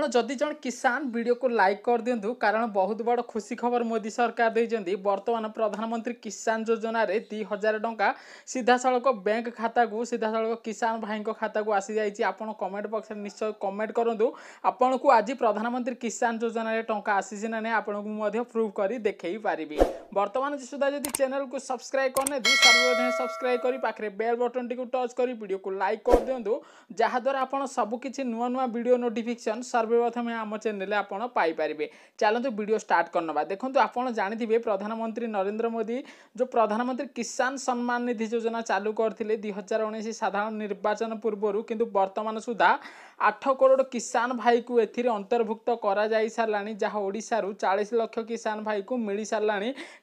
ଆପଣ ଯଦି ଜଣେ କିଷାନ ଭିଡ଼ିଓକୁ ଲାଇକ୍ କରିଦିଅନ୍ତୁ କାରଣ ବହୁତ ବଡ଼ ଖୁସି ଖବର ମୋଦି ସରକାର ଦେଇଛନ୍ତି ବର୍ତ୍ତମାନ ପ୍ରଧାନମନ୍ତ୍ରୀ କିଷାନ ଯୋଜନାରେ ଦୁଇ ହଜାର ଟଙ୍କା ସିଧାସଳଖ ବ୍ୟାଙ୍କ ଖାତାକୁ ସିଧାସଳଖ କିଷାନ ଭାଇଙ୍କ ଖାତାକୁ ଆସିଯାଇଛି ଆପଣ କମେଣ୍ଟ ବକ୍ସରେ ନିଶ୍ଚୟ କମେଣ୍ଟ କରନ୍ତୁ ଆପଣଙ୍କୁ ଆଜି ପ୍ରଧାନମନ୍ତ୍ରୀ କିଷାନ ଯୋଜନାରେ ଟଙ୍କା ଆସିଛି ନା ନାହିଁ ଆପଣଙ୍କୁ ମଧ୍ୟ ପ୍ରୁଭ୍ କରି ଦେଖାଇ ପାରିବି ବର୍ତ୍ତମାନ ସୁଦ୍ଧା ଯଦି ଚ୍ୟାନେଲକୁ ସବସ୍କ୍ରାଇବ୍ କରିନାହାନ୍ତି ସର୍ବପ୍ରଥମେ ସବସ୍କ୍ରାଇବ୍ କରି ପାଖରେ ବେଲ୍ ବଟନ୍ଟିକୁ ଟଚ୍ କରି ଭିଡ଼ିଓକୁ ଲାଇକ୍ କରିଦିଅନ୍ତୁ ଯାହାଦ୍ୱାରା ଆପଣ ସବୁକିଛି ନୂଆ ନୂଆ ଭିଡ଼ିଓ ନୋଟିଫିକେସନ୍ ସର୍ଭ ସର୍ବପ୍ରଥମେ ଆମ ଚ୍ୟାନେଲରେ ଆପଣ ପାଇପାରିବେ ଚାଲନ୍ତୁ ଭିଡ଼ିଓ ଷ୍ଟାର୍ଟ କରିନେବା ଦେଖନ୍ତୁ ଆପଣ ଜାଣିଥିବେ ପ୍ରଧାନମନ୍ତ୍ରୀ ନରେନ୍ଦ୍ର ମୋଦି ଯେଉଁ ପ୍ରଧାନମନ୍ତ୍ରୀ କିଷାନ ସମ୍ମାନ ନିଧି ଯୋଜନା ଚାଲୁ କରିଥିଲେ ଦୁଇ ହଜାର ଉଣେଇଶ ସାଧାରଣ ନିର୍ବାଚନ ପୂର୍ବରୁ କିନ୍ତୁ ବର୍ତ୍ତମାନ ସୁଦ୍ଧା আঠ কোটি কিষান ভাই কু এর অন্তর্ভুক্ত করা যাই সারা যা ওড়শার চাশ লক্ষ কিষান ভাই কু মিলি সারা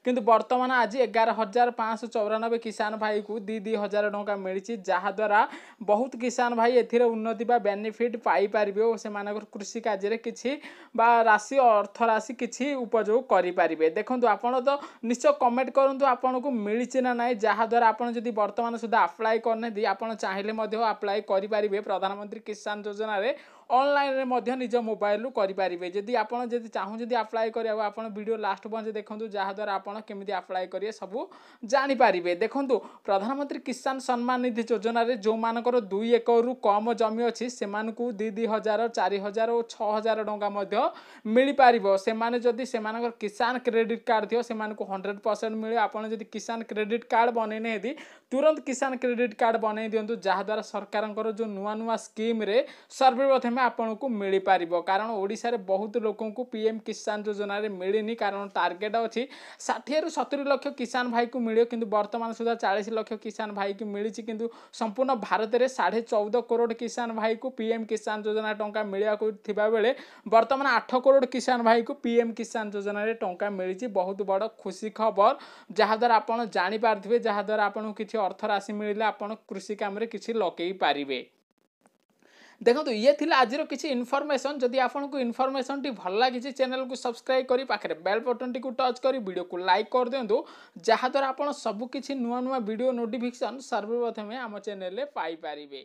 কিন্তু বর্তমান আজ এগার হাজার পাঁচশ চৌরানবে কিষান ভাই কু দুই দুই হাজার টঙ্কা মিছে যাদ্বারা বহু কিষান ভাই এর উন্নতি বা বেনিফিট পাইপারে ও সে কৃষি কাজের কিছু বা রাশি অর্থরাশি কিছু উপযোগ করে পারে দেখুন আপনার তো নিশ্চয় কমেন্ট করতু আপনার মিছে না নাই যাদ্বারা আপনার যদি বর্তমান সুদ্ধা আপ্লাই করে আপনার চাইলে আপ্লাই করে পারে প্রধানমন্ত্রী কিষান যোজনা ver ଅନଲାଇନ୍ରେ ମଧ୍ୟ ନିଜ ମୋବାଇଲ୍ରୁ କରିପାରିବେ ଯଦି ଆପଣ ଯଦି ଚାହୁଁଛନ୍ତି ଆପ୍ଲାଏ କରିବାକୁ ଆପଣ ଭିଡ଼ିଓ ଲାଷ୍ଟ ପର୍ଯ୍ୟନ୍ତ ଦେଖନ୍ତୁ ଯାହାଦ୍ୱାରା ଆପଣ କେମିତି ଆପ୍ଲାଏ କରିବେ ସବୁ ଜାଣିପାରିବେ ଦେଖନ୍ତୁ ପ୍ରଧାନମନ୍ତ୍ରୀ କିଷାନ ସମ୍ମାନ ନିଧି ଯୋଜନାରେ ଯେଉଁମାନଙ୍କର ଦୁଇ ଏକରରୁ କମ୍ ଜମି ଅଛି ସେମାନଙ୍କୁ ଦୁଇ ଦୁଇ ହଜାର ଚାରି ହଜାର ଓ ଛଅ ହଜାର ଟଙ୍କା ମଧ୍ୟ ମିଳିପାରିବ ସେମାନେ ଯଦି ସେମାନଙ୍କର କିଷାନ କ୍ରେଡ଼ିଟ୍ କାର୍ଡ଼ ଥିବ ସେମାନଙ୍କୁ ହଣ୍ଡ୍ରେଡ଼ ପରସେଣ୍ଟ ମିଳିବ ଆପଣ ଯଦି କିଷାନ କ୍ରେଡ଼ିଟ୍ କାର୍ଡ଼ ବନେଇ ନାହାନ୍ତି ତୁରନ୍ତ କିଷାନ କ୍ରେଡ଼ିଟ୍ କାର୍ଡ଼ ବନେଇ ଦିଅନ୍ତୁ ଯାହାଦ୍ୱାରା ସରକାରଙ୍କର ଯେଉଁ ନୂଆ ନୂଆ ସ୍କିମ୍ରେ ସର୍ବପ୍ରଥମେ ବୀମା ଆପଣଙ୍କୁ ମିଳିପାରିବ କାରଣ ଓଡ଼ିଶାରେ ବହୁତ ଲୋକଙ୍କୁ ପି ଏମ୍ କିଷାନ ଯୋଜନାରେ ମିଳିନି କାରଣ ଟାର୍ଗେଟ୍ ଅଛି ଷାଠିଏରୁ ସତୁରି ଲକ୍ଷ କିଷାନ ଭାଇକୁ ମିଳିବ କିନ୍ତୁ ବର୍ତ୍ତମାନ ସୁଦ୍ଧା ଚାଳିଶ ଲକ୍ଷ କିଷାନ ଭାଇକୁ ମିଳିଛି କିନ୍ତୁ ସମ୍ପୂର୍ଣ୍ଣ ଭାରତରେ ସାଢ଼େ ଚଉଦ କୋଟି କିଷାନ ଭାଇକୁ ପି ଏମ୍ କିଷାନ ଯୋଜନା ଟଙ୍କା ମିଳିବାକୁ ଥିବାବେଳେ ବର୍ତ୍ତମାନ ଆଠ କୋଟି କିଷାନ ଭାଇକୁ ପି ଏମ୍ କିଷାନ ଯୋଜନାରେ ଟଙ୍କା ମିଳିଛି ବହୁତ ବଡ଼ ଖୁସି ଖବର ଯାହାଦ୍ୱାରା ଆପଣ ଜାଣିପାରିଥିବେ ଯାହାଦ୍ୱାରା ଆପଣଙ୍କୁ କିଛି ଅର୍ଥ ରାଶି ମିଳିଲେ ଆପଣ କୃଷି କାମରେ କିଛି ଲଗାଇ ପାରିବେ ଦେଖନ୍ତୁ ଇଏ ଥିଲା ଆଜିର କିଛି ଇନଫର୍ମେସନ୍ ଯଦି ଆପଣଙ୍କୁ ଇନଫର୍ମେସନ୍ଟି ଭଲ ଲାଗିଛି ଚ୍ୟାନେଲ୍କୁ ସବସ୍କ୍ରାଇବ୍ କରି ପାଖରେ ବେଲ୍ ବଟନ୍ଟିକୁ ଟଚ୍ କରି ଭିଡ଼ିଓକୁ ଲାଇକ୍ କରିଦିଅନ୍ତୁ ଯାହାଦ୍ୱାରା ଆପଣ ସବୁକିଛି ନୂଆ ନୂଆ ଭିଡ଼ିଓ ନୋଟିଫିକେସନ୍ ସର୍ବପ୍ରଥମେ ଆମ ଚ୍ୟାନେଲ୍ରେ ପାଇପାରିବେ